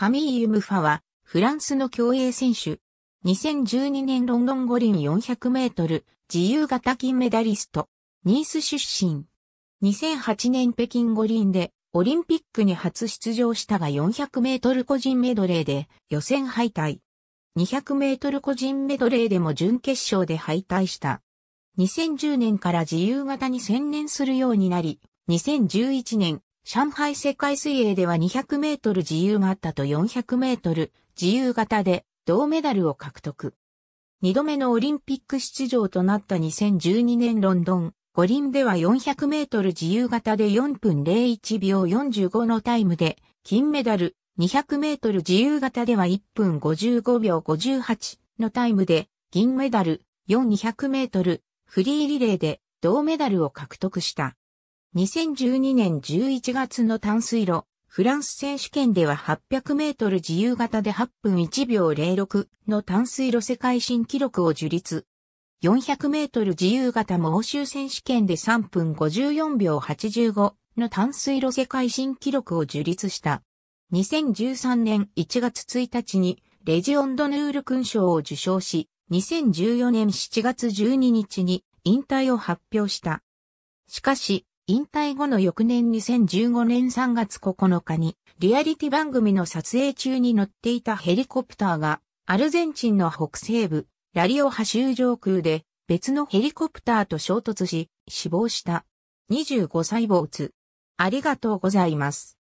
カミーユ・ムファは、フランスの競泳選手。2012年ロンドン五輪400メートル、自由型金メダリスト。ニース出身。2008年北京五輪で、オリンピックに初出場したが400メートル個人メドレーで予選敗退。200メートル個人メドレーでも準決勝で敗退した。2010年から自由形に専念するようになり、2011年上海世界水泳では200メートル自由形と400メートル自由形で銅メダルを獲得。2度目のオリンピック出場となった2012年ロンドン五輪では400メートル自由形で4分01秒45のタイムで金メダル、200メートル自由形では1分55秒58のタイムで銀メダル、4200メートルフリーリレーで銅メダルを獲得した。2012年11月の淡水路、フランス選手権では800メートル自由形で8分1秒06の淡水路世界新記録を樹立。400メートル自由形も欧州選手権で3分54秒85の淡水路世界新記録を樹立した。2013年1月1日にレジオンドヌール勲章を受賞し、2014年7月12日に引退を発表した。しかし、引退後の翌年2015年3月9日に、リアリティ番組の撮影中に乗っていたヘリコプターが、アルゼンチンの北西部、ラリオハ州上空で、別のヘリコプターと衝突し、死亡した。25歳坊つありがとうございます。